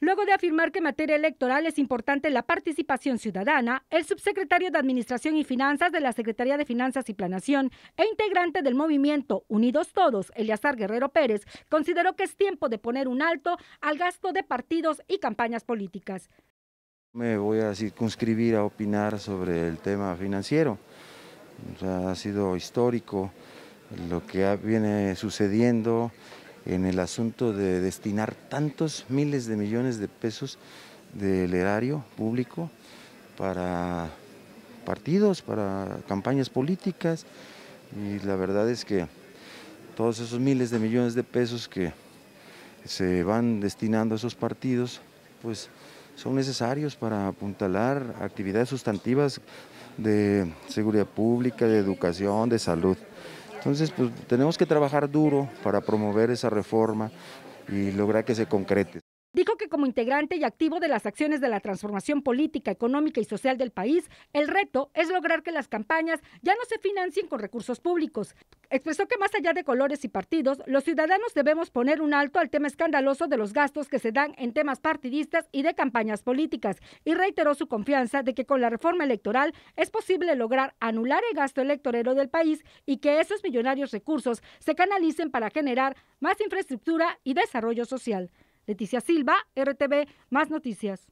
Luego de afirmar que en materia electoral es importante la participación ciudadana, el subsecretario de Administración y Finanzas de la Secretaría de Finanzas y Planación e integrante del movimiento Unidos Todos, Eliazar Guerrero Pérez, consideró que es tiempo de poner un alto al gasto de partidos y campañas políticas. Me voy a circunscribir a opinar sobre el tema financiero. ha sido histórico lo que viene sucediendo en el asunto de destinar tantos miles de millones de pesos del erario público para partidos, para campañas políticas. Y la verdad es que todos esos miles de millones de pesos que se van destinando a esos partidos, pues son necesarios para apuntalar actividades sustantivas de seguridad pública, de educación, de salud. Entonces, pues tenemos que trabajar duro para promover esa reforma y lograr que se concrete. Dijo que como integrante y activo de las acciones de la transformación política, económica y social del país, el reto es lograr que las campañas ya no se financien con recursos públicos. Expresó que más allá de colores y partidos, los ciudadanos debemos poner un alto al tema escandaloso de los gastos que se dan en temas partidistas y de campañas políticas y reiteró su confianza de que con la reforma electoral es posible lograr anular el gasto electorero del país y que esos millonarios recursos se canalicen para generar más infraestructura y desarrollo social. Leticia Silva, RTV, más noticias.